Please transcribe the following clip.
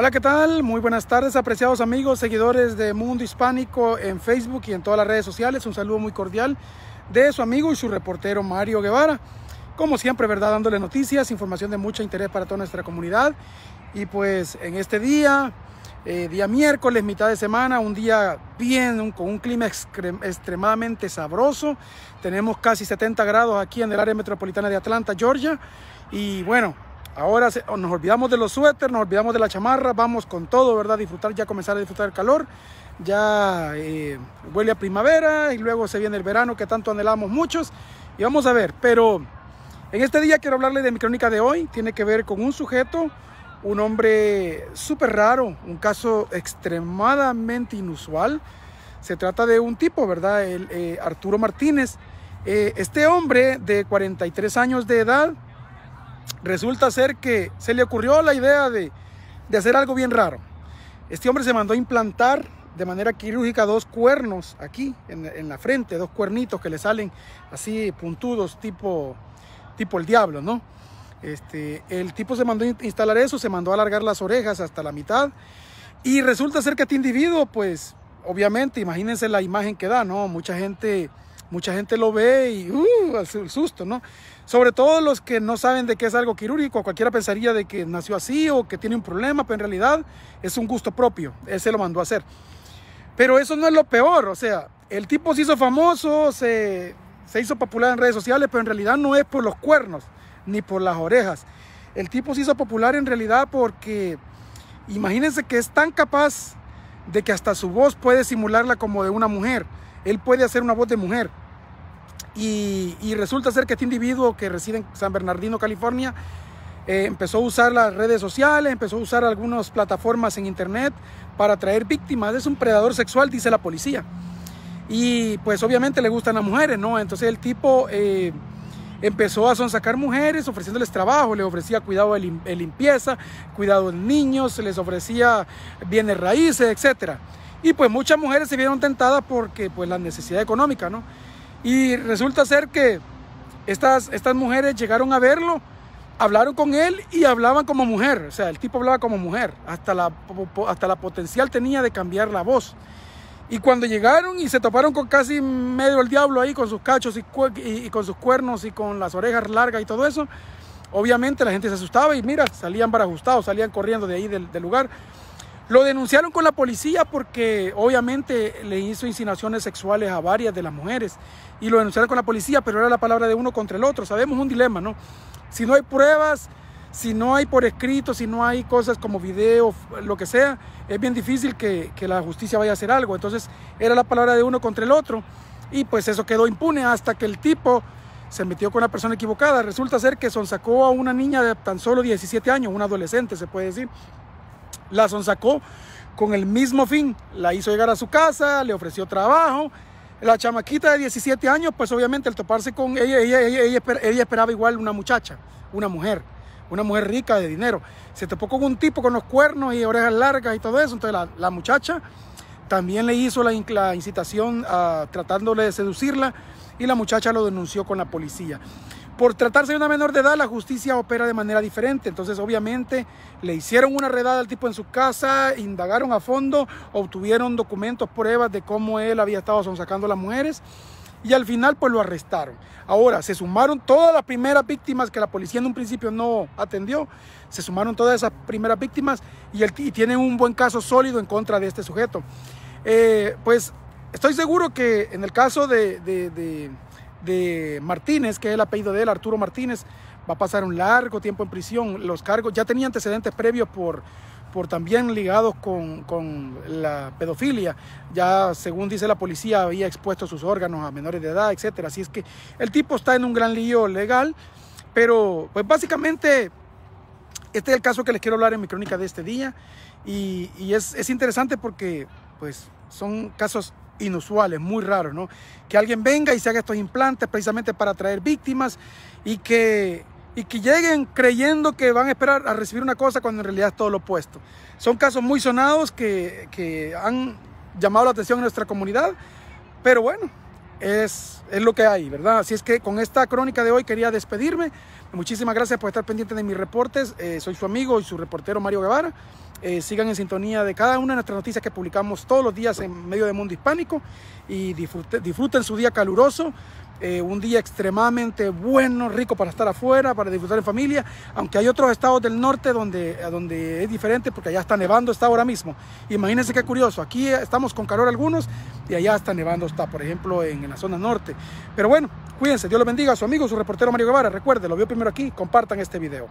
Hola, ¿qué tal? Muy buenas tardes, apreciados amigos, seguidores de Mundo Hispánico en Facebook y en todas las redes sociales. Un saludo muy cordial de su amigo y su reportero Mario Guevara. Como siempre, ¿verdad? Dándole noticias, información de mucho interés para toda nuestra comunidad. Y pues en este día, eh, día miércoles, mitad de semana, un día bien, con un clima extremadamente sabroso. Tenemos casi 70 grados aquí en el área metropolitana de Atlanta, Georgia. Y bueno, Ahora oh, nos olvidamos de los suéteres, nos olvidamos de la chamarra, vamos con todo, ¿verdad? Disfrutar, ya comenzar a disfrutar el calor. Ya eh, huele a primavera y luego se viene el verano que tanto anhelamos muchos. Y vamos a ver, pero en este día quiero hablarle de mi crónica de hoy. Tiene que ver con un sujeto, un hombre súper raro, un caso extremadamente inusual. Se trata de un tipo, ¿verdad? El, eh, Arturo Martínez. Eh, este hombre de 43 años de edad Resulta ser que se le ocurrió la idea de, hacer algo bien raro. Este hombre se mandó a implantar de manera quirúrgica dos cuernos aquí en, la frente, dos cuernitos que le salen así puntudos, tipo, tipo el diablo, ¿no? Este, el tipo se mandó a instalar eso, se mandó a alargar las orejas hasta la mitad y resulta ser que este individuo, pues obviamente, imagínense la imagen que da, ¿no? Mucha gente mucha gente lo ve y uh, el susto, ¿no? Sobre todo los que no saben de qué es algo quirúrgico, cualquiera pensaría de que nació así o que tiene un problema, pero en realidad es un gusto propio, él se lo mandó a hacer. Pero eso no es lo peor, o sea, el tipo se hizo famoso, se, se hizo popular en redes sociales, pero en realidad no es por los cuernos ni por las orejas. El tipo se hizo popular en realidad porque imagínense que es tan capaz de que hasta su voz puede simularla como de una mujer él puede hacer una voz de mujer. Y, resulta ser que este individuo que reside en San Bernardino, California, eh, empezó a usar las redes sociales, empezó a usar algunas plataformas en internet para atraer víctimas. Es un predador sexual, dice la policía. Y pues obviamente le gustan las mujeres, ¿no? Entonces el tipo... Eh, empezó a sonsacar mujeres ofreciéndoles trabajo, les ofrecía cuidado de, limpieza, cuidado de niños, les ofrecía bienes raíces, etc. Y pues muchas mujeres se vieron tentadas porque pues la necesidad económica, ¿no? Y resulta ser que estas, estas mujeres llegaron a verlo, hablaron con él y hablaban como mujer, o sea, el tipo hablaba como mujer, hasta la, hasta la potencial tenía de cambiar la voz. Y cuando llegaron y se toparon con casi medio el diablo ahí, con sus cachos y, con sus cuernos y con las orejas largas y todo eso, obviamente la gente se asustaba y mira, salían ajustados, salían corriendo de ahí del, del lugar. Lo denunciaron con la policía porque obviamente le hizo insinuaciones sexuales a varias de las mujeres y lo denunciaron con la policía, pero era la palabra de uno contra el otro. Sabemos un dilema, ¿no? Si no hay pruebas, si no hay por escrito, si no hay cosas como video, lo que sea, es bien difícil que, que, la justicia vaya a hacer algo. Entonces era la palabra de uno contra el otro y pues eso quedó impune hasta que el tipo se metió con la persona equivocada. Resulta ser que sonsacó a una niña de tan solo 17 años, Una adolescente se puede decir. La sonsacó con el mismo fin, la hizo llegar a su casa, le ofreció trabajo. La chamaquita de 17 años, pues obviamente al toparse con ella, ella esperaba igual una muchacha, una mujer una mujer rica de dinero. Se topó con un tipo con los cuernos y orejas largas y todo eso. Entonces la, muchacha también le hizo la, incitación tratándole de seducirla y la muchacha lo denunció con la policía. Por tratarse de una menor de edad, la justicia opera de manera diferente. Entonces, obviamente, le hicieron una redada al tipo en su casa, indagaron a fondo, obtuvieron documentos, pruebas de cómo él había estado sonsacando a las mujeres y al final pues lo arrestaron. Ahora, se sumaron todas las primeras víctimas que la policía en un principio no atendió, se sumaron todas esas primeras víctimas y, el, tienen un buen caso sólido en contra de este sujeto. Eh, pues estoy seguro que en el caso de, de Martínez, que es el apellido de él, Arturo Martínez, va a pasar un largo tiempo en prisión. Los cargos ya tenía antecedentes previos por por también ligados con, la pedofilia. Ya, según dice la policía, había expuesto sus órganos a menores de edad, etc. Así es que el tipo está en un gran lío legal, pero pues básicamente este es el caso que les quiero hablar en mi crónica de este día y, es, es interesante porque pues son casos inusuales, muy raros, ¿no? Que alguien venga y se haga estos implantes precisamente para atraer víctimas y que y que lleguen creyendo que van a esperar a recibir una cosa cuando en realidad es todo lo opuesto. Son casos muy sonados que, que han llamado la atención en nuestra comunidad, pero bueno, es, es, lo que hay, ¿verdad? Así es que con esta crónica de hoy quería despedirme. Muchísimas gracias por estar pendiente de mis reportes. Eh, soy su amigo y su reportero Mario Guevara. Eh, sigan en sintonía de cada una de nuestras noticias que publicamos todos los días en medio del mundo hispánico y disfruten su día caluroso. Eh, un día extremadamente bueno, rico para estar afuera, para disfrutar en familia, aunque hay otros estados del norte donde, donde es diferente porque allá está nevando, está ahora mismo. Imagínense qué curioso, aquí eh, estamos con calor algunos y allá está nevando, está por ejemplo en, la zona norte. Pero bueno, cuídense, Dios los bendiga, a su amigo, su reportero Mario Guevara, recuerde, lo vio primero aquí, compartan este video.